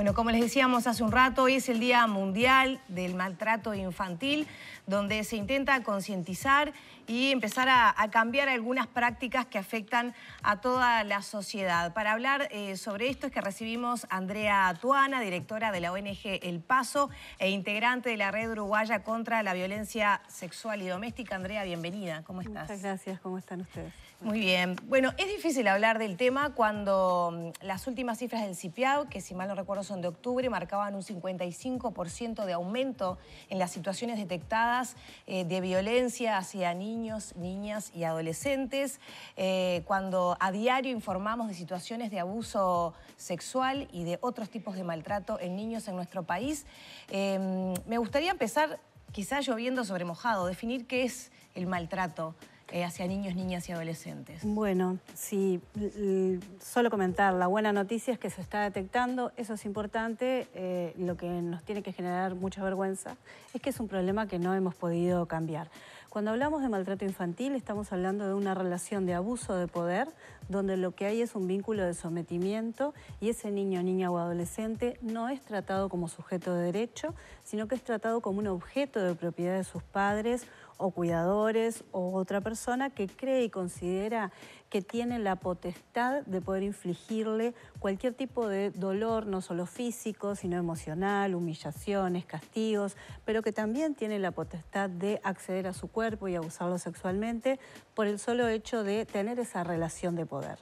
Bueno, como les decíamos hace un rato, hoy es el Día Mundial del Maltrato Infantil, donde se intenta concientizar y empezar a, cambiar algunas prácticas que afectan a toda la sociedad. Para hablar eh, sobre esto es que recibimos a Andrea Atuana, directora de la ONG El Paso e integrante de la Red Uruguaya contra la Violencia Sexual y Doméstica. Andrea, bienvenida. ¿Cómo estás? Muchas gracias. ¿Cómo están ustedes? Muy bien. Bueno, es difícil hablar del tema cuando mm, las últimas cifras del CIPIAO, que si mal no recuerdo son de octubre, marcaban un 55% de aumento en las situaciones detectadas eh, de violencia hacia niños, niñas y adolescentes, eh, cuando a diario informamos de situaciones de abuso sexual y de otros tipos de maltrato en niños en nuestro país. Eh, me gustaría empezar, quizás lloviendo sobre mojado, definir qué es el maltrato eh, hacia niños, niñas y adolescentes? Bueno, sí, solo comentar, la buena noticia es que se está detectando, eso es importante, eh, lo que nos tiene que generar mucha vergüenza es que es un problema que no hemos podido cambiar. Cuando hablamos de maltrato infantil estamos hablando de una relación de abuso de poder donde lo que hay es un vínculo de sometimiento y ese niño, niña o adolescente no es tratado como sujeto de derecho, sino que es tratado como un objeto de propiedad de sus padres o cuidadores o otra persona que cree y considera que tiene la potestad de poder infligirle cualquier tipo de dolor, no solo físico, sino emocional, humillaciones, castigos, pero que también tiene la potestad de acceder a su cuerpo y abusarlo sexualmente por el solo hecho de tener esa relación de poder.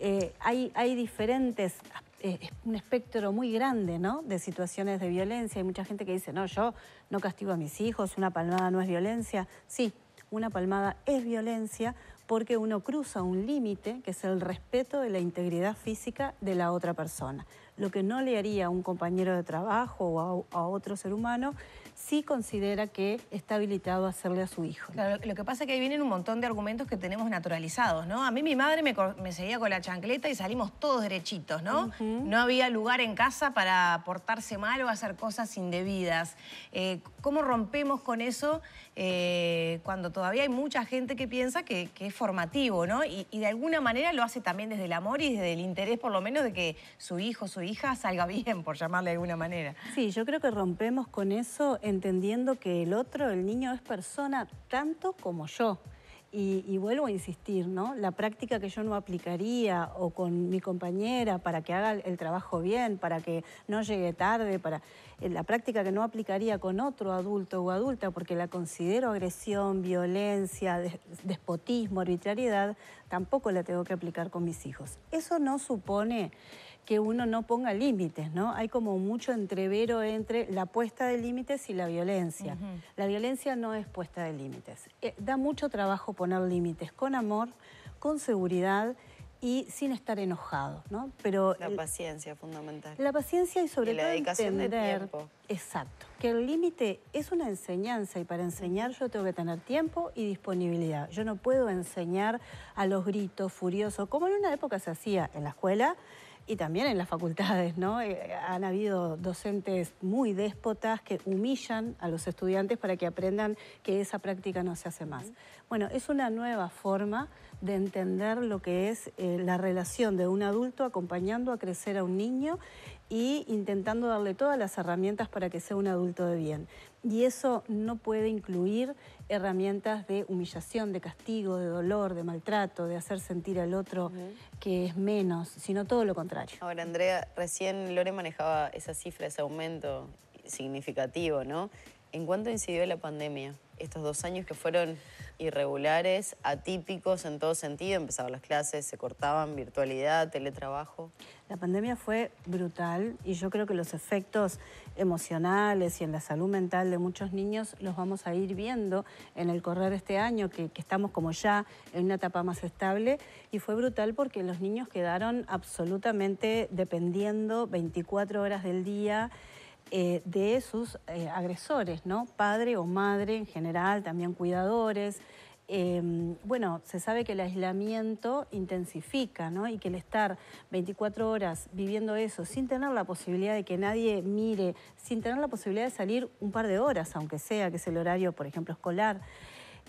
Eh, hay, hay diferentes eh, es un espectro muy grande ¿no? de situaciones de violencia. Hay mucha gente que dice, no, yo no castigo a mis hijos, una palmada no es violencia. Sí, una palmada es violencia porque uno cruza un límite que es el respeto de la integridad física de la otra persona lo que no le haría a un compañero de trabajo o a, otro ser humano, si considera que está habilitado a hacerle a su hijo. lo que pasa es que ahí vienen un montón de argumentos que tenemos naturalizados, ¿no? A mí mi madre me, seguía con la chancleta y salimos todos derechitos, ¿no? No había lugar en casa para portarse mal o hacer cosas indebidas. Eh, ¿Cómo rompemos con eso eh, cuando todavía hay mucha gente que piensa que, es formativo, ¿no? Y, y, de alguna manera lo hace también desde el amor y desde el interés, por lo menos, de que su hijo, su hija salga bien, por llamarle de alguna manera. Sí, yo creo que rompemos con eso entendiendo que el otro, el niño, es persona tanto como yo. Y, vuelvo a insistir, ¿no? La práctica que yo no aplicaría o con mi compañera para que haga el trabajo bien, para que no llegue tarde, para la práctica que no aplicaría con otro adulto o adulta porque la considero agresión, violencia, despotismo, arbitrariedad, tampoco la tengo que aplicar con mis hijos. Eso no supone que uno no ponga límites, ¿no? Hay como mucho entrevero entre la puesta de límites y la violencia. La violencia no es puesta de límites. Eh, da mucho trabajo poner límites con amor, con seguridad y sin estar enojado, ¿no? Pero la paciencia es fundamental. La paciencia y sobre y la dedicación entender, tiempo. Exacto, que el límite es una enseñanza y para enseñar yo tengo que tener tiempo y disponibilidad. Yo no puedo enseñar a los gritos furiosos como en una época se hacía en la escuela y también en las facultades, ¿no? Eh, han habido docentes muy déspotas que humillan a los estudiantes para que aprendan que esa práctica no se hace más. Bueno, es una nueva forma de entender lo que es eh, la relación de un adulto acompañando a crecer a un niño y intentando darle todas las herramientas para que sea un adulto de bien. Y eso no puede incluir herramientas de humillación, de castigo, de dolor, de maltrato, de hacer sentir al otro que es menos, sino todo lo contrario. Ahora, Andrea, recién Lore manejaba esa cifra, ese aumento significativo, ¿no? ¿En cuánto incidió la pandemia? Estos dos años que fueron irregulares, atípicos en todo sentido. Empezaban las clases, se cortaban, virtualidad, teletrabajo. La pandemia fue brutal y yo creo que los efectos emocionales y en la salud mental de muchos niños los vamos a ir viendo en el correr de este año, que, que estamos como ya en una etapa más estable. Y fue brutal porque los niños quedaron absolutamente dependiendo 24 horas del día. Eh, de sus eh, agresores, ¿no? Padre o madre en general, también cuidadores. Em, bueno, se sabe que el aislamiento intensifica, ¿no? Y que el estar 24 horas viviendo eso, sin tener la posibilidad de que nadie mire, sin tener la posibilidad de salir un par de horas, aunque sea, que es el horario, por ejemplo, escolar,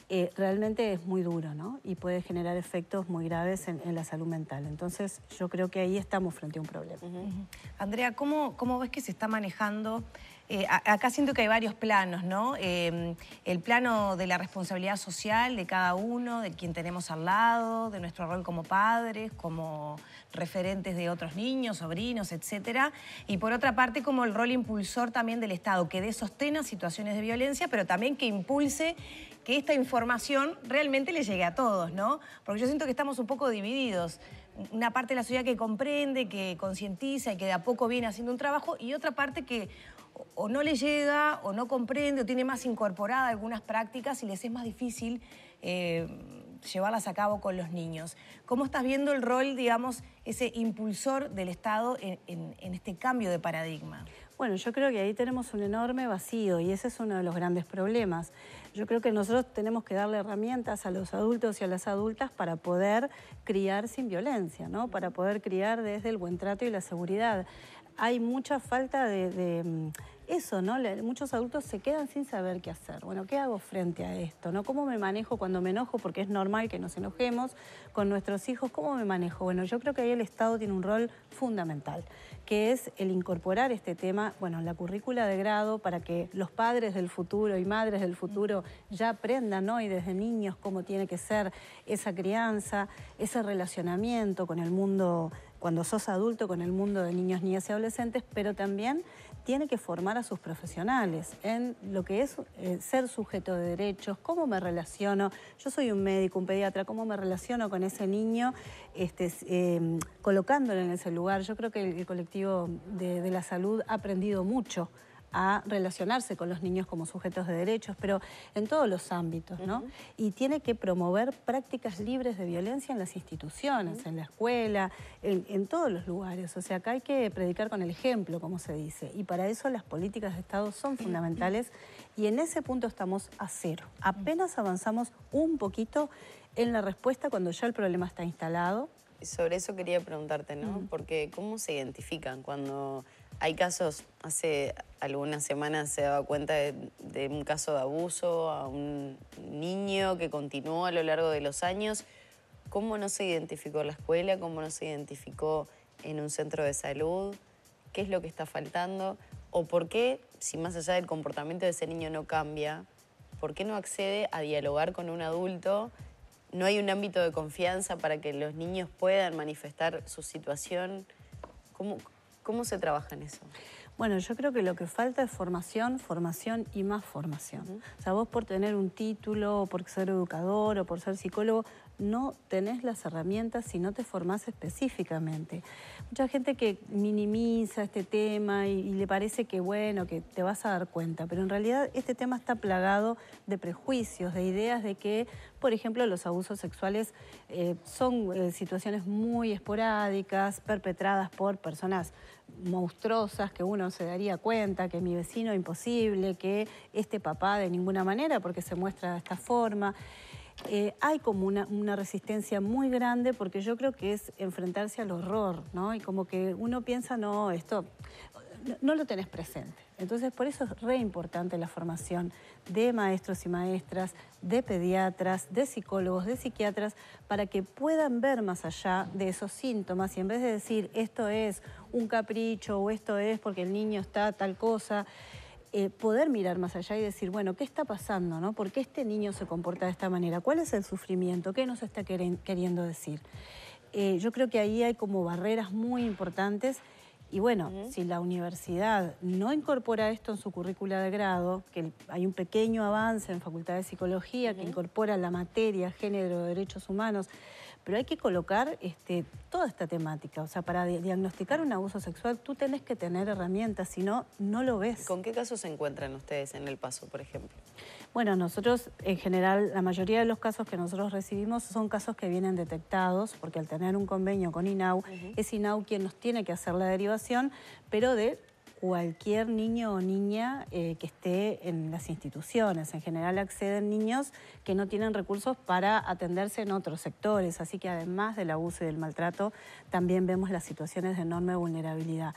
eh, realmente es muy duro ¿no? y puede generar efectos muy graves en, la salud mental. Entonces yo creo que ahí estamos frente a un problema. Andrea, ¿cómo, ves que se está manejando? Eh, acá siento que hay varios planos, ¿no? Eh, el plano de la responsabilidad social de cada uno, de quien tenemos al lado, de nuestro rol como padres, como referentes de otros niños, sobrinos, etc. Y por otra parte, como el rol impulsor también del Estado, que dé situaciones de violencia, pero también que impulse que esta información realmente le llegue a todos, ¿no? Porque yo siento que estamos un poco divididos. Una parte de la sociedad que comprende, que concientiza y que de a poco viene haciendo un trabajo, y otra parte que o no le llega, o no comprende, o tiene más incorporada algunas prácticas y les es más difícil eh, llevarlas a cabo con los niños. ¿Cómo estás viendo el rol, digamos, ese impulsor del Estado en, este cambio de paradigma? Bueno, yo creo que ahí tenemos un enorme vacío y ese es uno de los grandes problemas. Yo creo que nosotros tenemos que darle herramientas a los adultos y a las adultas para poder criar sin violencia, ¿no? para poder criar desde el buen trato y la seguridad. Hay mucha falta de, de mm, eso, ¿no? Muchos adultos se quedan sin saber qué hacer. Bueno, ¿qué hago frente a esto? ¿No? ¿Cómo me manejo cuando me enojo? Porque es normal que nos enojemos con nuestros hijos. ¿Cómo me manejo? Bueno, yo creo que ahí el Estado tiene un rol fundamental, que es el incorporar este tema, bueno, en la currícula de grado para que los padres del futuro y madres del futuro ya aprendan hoy desde niños cómo tiene que ser esa crianza, ese relacionamiento con el mundo cuando sos adulto con el mundo de niños, niñas y adolescentes, pero también tiene que formar a sus profesionales en lo que es eh, ser sujeto de derechos, cómo me relaciono, yo soy un médico, un pediatra, cómo me relaciono con ese niño, este, em, colocándolo en ese lugar. Yo creo que el, colectivo de la salud ha aprendido mucho a relacionarse con los niños como sujetos de derechos, pero en todos los ámbitos, ¿no? Y tiene que promover prácticas libres de violencia en las instituciones, en la escuela, en, todos los lugares. O sea, acá hay que predicar con el ejemplo, como se dice. Y para eso las políticas de Estado son fundamentales y en ese punto estamos a cero. Apenas avanzamos un poquito en la respuesta cuando ya el problema está instalado. Sobre eso quería preguntarte, ¿no? Porque ¿cómo se identifican cuando hay casos, hace algunas semanas se daba cuenta de, un caso de abuso a un niño que continuó a lo largo de los años. ¿Cómo no se identificó en la escuela? ¿Cómo no se identificó en un centro de salud? ¿Qué es lo que está faltando? ¿O por qué, si más allá del comportamiento de ese niño no cambia, por qué no accede a dialogar con un adulto? ¿No hay un ámbito de confianza para que los niños puedan manifestar su situación? ¿Cómo, ¿Cómo se trabaja en eso? Bueno, yo creo que lo que falta es formación, formación y más formación. O sea, vos por tener un título, por ser educador o por ser psicólogo, no tenés las herramientas si no te formás específicamente. Mucha gente que minimiza este tema y, le parece que bueno, que te vas a dar cuenta, pero en realidad este tema está plagado de prejuicios, de ideas de que, por ejemplo, los abusos sexuales eh, son eh, situaciones muy esporádicas, perpetradas por personas monstruosas que uno se daría cuenta, que mi vecino imposible, que este papá de ninguna manera porque se muestra de esta forma. Eh, hay como una, resistencia muy grande porque yo creo que es enfrentarse al horror, ¿no? Y como que uno piensa, no, esto no, no lo tenés presente. Entonces, por eso es re importante la formación de maestros y maestras, de pediatras, de psicólogos, de psiquiatras, para que puedan ver más allá de esos síntomas y en vez de decir, esto es un capricho o esto es porque el niño está tal cosa. Eh, poder mirar más allá y decir, bueno, ¿qué está pasando? No? ¿Por qué este niño se comporta de esta manera? ¿Cuál es el sufrimiento? ¿Qué nos está queriendo decir? Eh, yo creo que ahí hay como barreras muy importantes y bueno, si la universidad no incorpora esto en su currícula de grado, que hay un pequeño avance en Facultad de Psicología que incorpora la materia, género, derechos humanos, pero hay que colocar este, toda esta temática. O sea, para diagnosticar un abuso sexual tú tenés que tener herramientas, si no, no lo ves. ¿Con qué casos se encuentran ustedes en El Paso, por ejemplo? Bueno, nosotros en general, la mayoría de los casos que nosotros recibimos son casos que vienen detectados, porque al tener un convenio con INAU, es INAU quien nos tiene que hacer la derivación, pero de cualquier niño o niña eh, que esté en las instituciones. En general acceden niños que no tienen recursos para atenderse en otros sectores, así que además del abuso y del maltrato, también vemos las situaciones de enorme vulnerabilidad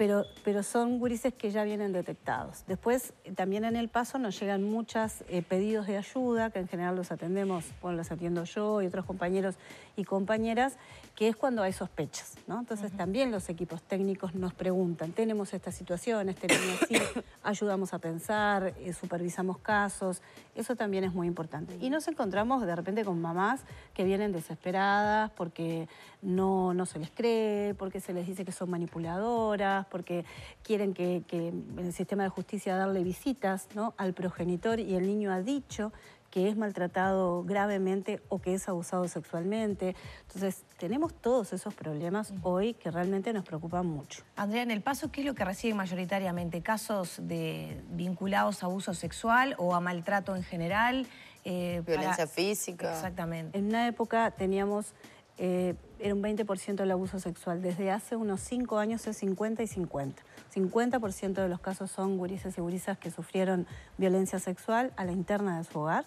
pero, son gurises que ya vienen detectados. Después, también en el paso nos llegan muchos eh, pedidos de ayuda, que en general los atendemos, bueno, los atiendo yo y otros compañeros y compañeras, que es cuando hay sospechas, ¿no? Entonces también los equipos técnicos nos preguntan, tenemos estas situaciones, tenemos así, ayudamos a pensar, eh, supervisamos casos, eso también es muy importante. Y nos encontramos de repente con mamás que vienen desesperadas porque no, no se les cree, porque se les dice que son manipuladoras, porque quieren que, el sistema de justicia darle visitas ¿no? al progenitor y el niño ha dicho que es maltratado gravemente o que es abusado sexualmente. Entonces, tenemos todos esos problemas hoy que realmente nos preocupan mucho. Andrea, en el paso, ¿qué es lo que reciben mayoritariamente? ¿Casos de vinculados a abuso sexual o a maltrato en general? Eh, Violencia física. Exactamente. En una época teníamos eh, era un 20% el abuso sexual. Desde hace unos 5 años es 50 y 50. 50% de los casos son gurises y gurisas que sufrieron violencia sexual a la interna de su hogar.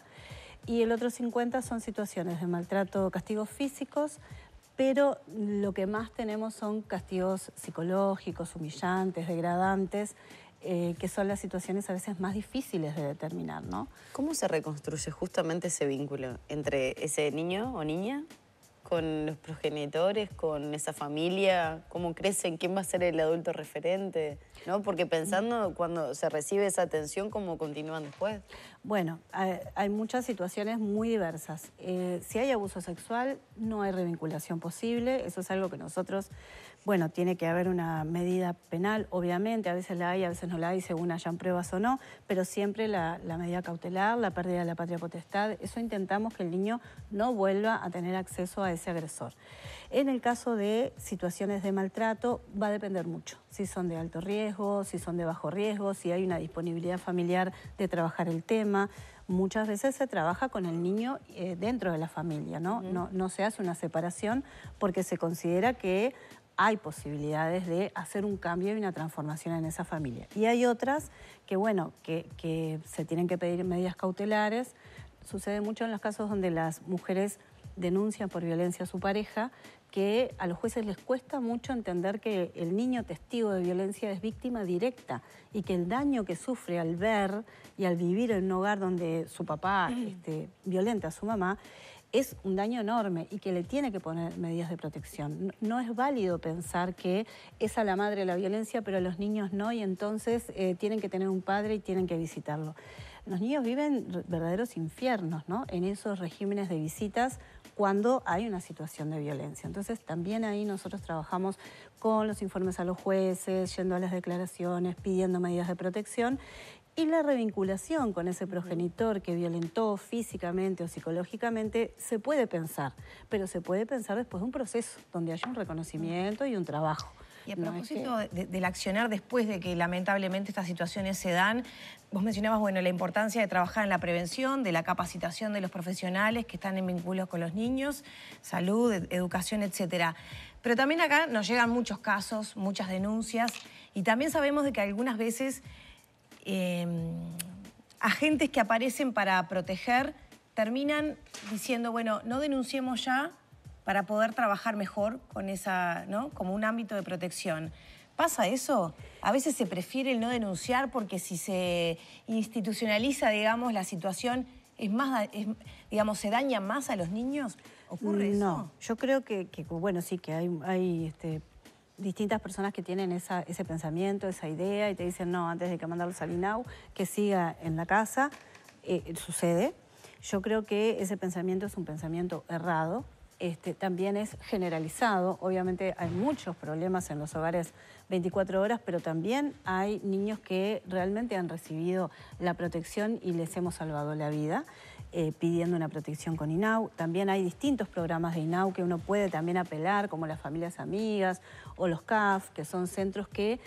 Y el otro 50 son situaciones de maltrato, castigos físicos, pero lo que más tenemos son castigos psicológicos, humillantes, degradantes, eh, que son las situaciones a veces más difíciles de determinar, ¿no? ¿Cómo se reconstruye justamente ese vínculo entre ese niño o niña con los progenitores, con esa familia, cómo crecen, quién va a ser el adulto referente, ¿no? Porque pensando cuando se recibe esa atención, cómo continúan después. Bueno, hay, muchas situaciones muy diversas. Eh, si hay abuso sexual, no hay revinculación posible. Eso es algo que nosotros, bueno, tiene que haber una medida penal, obviamente. A veces la hay, a veces no la hay, según hayan pruebas o no. Pero siempre la, la medida cautelar, la pérdida de la patria potestad. Eso intentamos que el niño no vuelva a tener acceso a ese agresor. En el caso de situaciones de maltrato, va a depender mucho, si son de alto riesgo, si son de bajo riesgo, si hay una disponibilidad familiar de trabajar el tema. Muchas veces se trabaja con el niño eh, dentro de la familia, ¿no? ¿no? se hace una separación porque se considera que hay posibilidades de hacer un cambio y una transformación en esa familia. Y hay otras que, bueno, que se tienen que pedir medidas cautelares. Sucede mucho en los casos donde las mujeres denuncian por violencia a su pareja, que a los jueces les cuesta mucho entender que el niño testigo de violencia es víctima directa y que el daño que sufre al ver y al vivir en un hogar donde su papá este, violenta a su mamá es un daño enorme y que le tiene que poner medidas de protección. No, es válido pensar que es a la madre la violencia, pero a los niños no y entonces eh, tienen que tener un padre y tienen que visitarlo los niños viven verdaderos infiernos ¿no? en esos regímenes de visitas cuando hay una situación de violencia. Entonces también ahí nosotros trabajamos con los informes a los jueces, yendo a las declaraciones, pidiendo medidas de protección y la revinculación con ese progenitor que violentó físicamente o psicológicamente se puede pensar, pero se puede pensar después de un proceso donde haya un reconocimiento y un trabajo. Y a propósito del accionar después de que lamentablemente estas situaciones se dan, vos mencionabas bueno, la importancia de trabajar en la prevención, de la capacitación de los profesionales que están en vínculos con los niños, salud, educación, etc. Pero también acá nos llegan muchos casos, muchas denuncias, y también sabemos de que algunas veces em, agentes que aparecen para proteger terminan diciendo, bueno, no denunciemos ya para poder trabajar mejor con esa, ¿no? Como un ámbito de protección. ¿Pasa eso? A veces se prefiere el no denunciar porque si se institucionaliza, digamos, la situación, es más, digamos, se daña más a los niños. ¿Ocurre eso? yo creo que, bueno, sí, que hay, hay este, distintas personas que tienen esa, ese pensamiento, esa idea, y te dicen, no, antes de que mandarlos al INAU, que siga en la casa, eh, sucede. Yo creo que ese pensamiento es un pensamiento errado, este, también es generalizado. Obviamente hay muchos problemas en los hogares 24 horas, pero también hay niños que realmente han recibido la protección y les hemos salvado la vida. Eh, pidiendo una protección con INAU. También hay distintos programas de INAU que uno puede también apelar, como las familias amigas o los CAF, que son centros que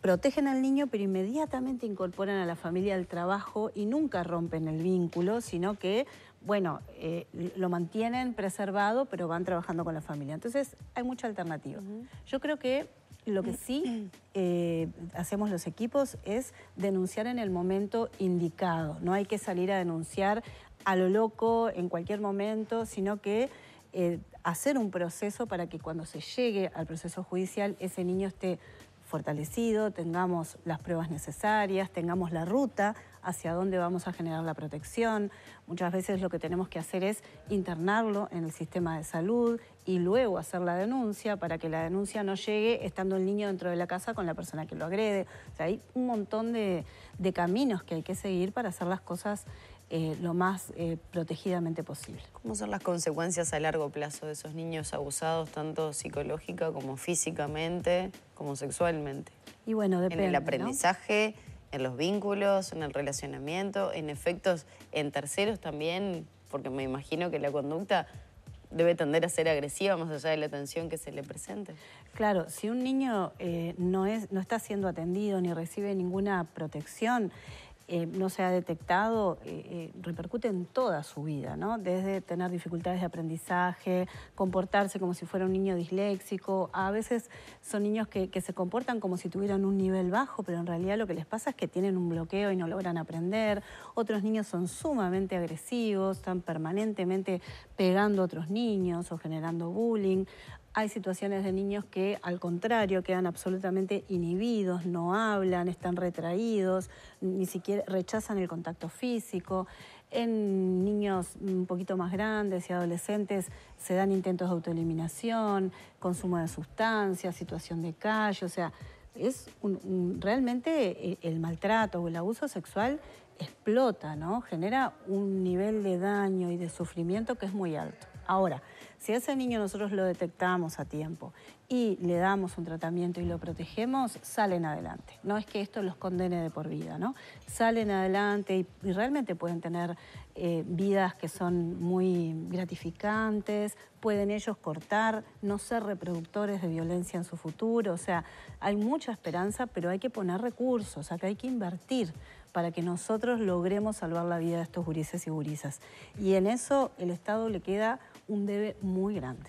protegen al niño, pero inmediatamente incorporan a la familia al trabajo y nunca rompen el vínculo, sino que bueno, eh, lo mantienen preservado, pero van trabajando con la familia. Entonces, hay mucha alternativa. Yo creo que lo que sí eh, hacemos los equipos es denunciar en el momento indicado. No hay que salir a denunciar a lo loco en cualquier momento, sino que eh, hacer un proceso para que cuando se llegue al proceso judicial ese niño esté fortalecido, tengamos las pruebas necesarias, tengamos la ruta hacia dónde vamos a generar la protección. Muchas veces lo que tenemos que hacer es internarlo en el sistema de salud y luego hacer la denuncia para que la denuncia no llegue estando el niño dentro de la casa con la persona que lo agrede. O sea, hay un montón de, caminos que hay que seguir para hacer las cosas eh, lo más eh, protegidamente posible. ¿Cómo son las consecuencias a largo plazo de esos niños abusados, tanto psicológica como físicamente, como sexualmente? Y bueno, depende. En el aprendizaje en los vínculos, en el relacionamiento, en efectos en terceros también, porque me imagino que la conducta debe tender a ser agresiva más allá de la atención que se le presente. Claro, si un niño eh, no, es, no está siendo atendido ni recibe ninguna protección, eh, no se ha detectado, eh, eh, repercute en toda su vida, ¿no? Desde tener dificultades de aprendizaje, comportarse como si fuera un niño disléxico. A veces son niños que se comportan como si tuvieran un nivel bajo, pero en realidad lo que les pasa es que tienen un bloqueo y no logran aprender. Otros niños son sumamente agresivos, están permanentemente pegando a otros niños o generando bullying. Hay situaciones de niños que al contrario quedan absolutamente inhibidos, no hablan, están retraídos, ni siquiera rechazan el contacto físico. En niños un poquito más grandes y adolescentes se dan intentos de autoeliminación, consumo de sustancias, situación de calle, o sea, es realmente eh, el maltrato o el abuso sexual explota, ¿no? Genera un nivel de daño y de sufrimiento que es muy alto. Ahora, si a ese niño nosotros lo detectamos a tiempo y le damos un tratamiento y lo protegemos, salen adelante. No es que esto los condene de por vida, ¿no? Salen adelante y, realmente pueden tener eh, vidas que son muy gratificantes, pueden ellos cortar, no ser reproductores de violencia en su futuro, o sea, hay mucha esperanza, pero hay que poner recursos, acá hay que invertir para que nosotros logremos salvar la vida de estos gurises y gurisas. Y en eso el Estado le queda un debe muy grande.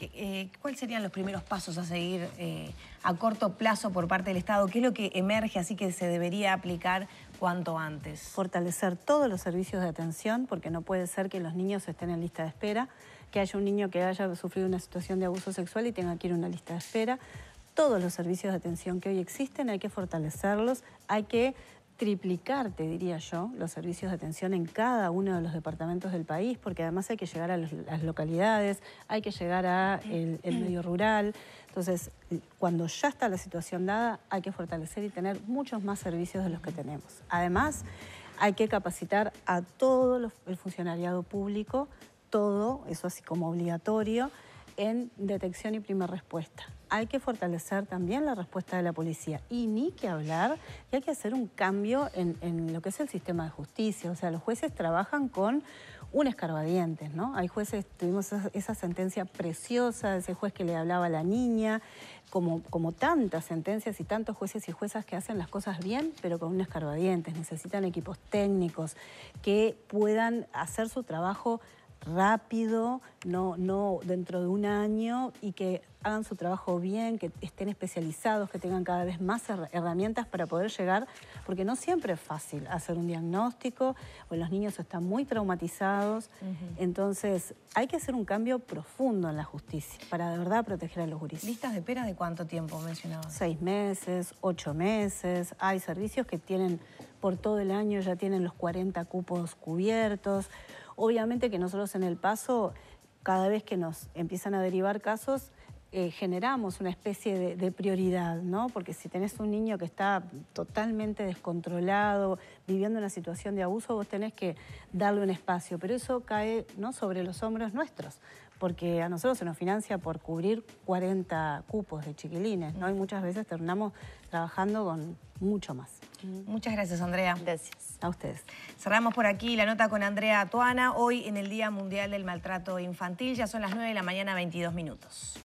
Eh, ¿Cuáles serían los primeros pasos a seguir eh, a corto plazo por parte del Estado? ¿Qué es lo que emerge así que se debería aplicar cuanto antes? Fortalecer todos los servicios de atención, porque no puede ser que los niños estén en lista de espera, que haya un niño que haya sufrido una situación de abuso sexual y tenga que ir a una lista de espera todos los servicios de atención que hoy existen, hay que fortalecerlos, hay que triplicar, te diría yo, los servicios de atención en cada uno de los departamentos del país, porque además hay que llegar a las localidades, hay que llegar a el, medio rural. Entonces, cuando ya está la situación dada, hay que fortalecer y tener muchos más servicios de los que tenemos. Además, hay que capacitar a todo el funcionariado público, todo, eso así como obligatorio, en detección y primera respuesta hay que fortalecer también la respuesta de la policía. Y ni que hablar y hay que hacer un cambio en, lo que es el sistema de justicia. O sea, los jueces trabajan con un escarbadientes, ¿no? Hay jueces, tuvimos esa sentencia preciosa, ese juez que le hablaba a la niña, como, como tantas sentencias y tantos jueces y juezas que hacen las cosas bien, pero con un escarbadientes. Necesitan equipos técnicos que puedan hacer su trabajo rápido, no, no dentro de un año y que hagan su trabajo bien, que estén especializados, que tengan cada vez más herramientas para poder llegar, porque no siempre es fácil hacer un diagnóstico, los niños están muy traumatizados, entonces hay que hacer un cambio profundo en la justicia para de verdad proteger a los juristas. ¿Listas de espera de cuánto tiempo mencionaba? Seis meses, ocho meses, hay servicios que tienen por todo el año, ya tienen los 40 cupos cubiertos Obviamente que nosotros en el paso, cada vez que nos empiezan a derivar casos, eh, generamos una especie de, prioridad, ¿no? Porque si tenés un niño que está totalmente descontrolado, viviendo una situación de abuso, vos tenés que darle un espacio. Pero eso cae ¿no? sobre los hombros nuestros, porque a nosotros se nos financia por cubrir 40 cupos de chiquilines, ¿no? Y muchas veces terminamos trabajando con mucho más. Muchas gracias, Andrea. Gracias. A ustedes. Cerramos por aquí la nota con Andrea Tuana, hoy en el Día Mundial del Maltrato Infantil. Ya son las 9 de la mañana, 22 minutos.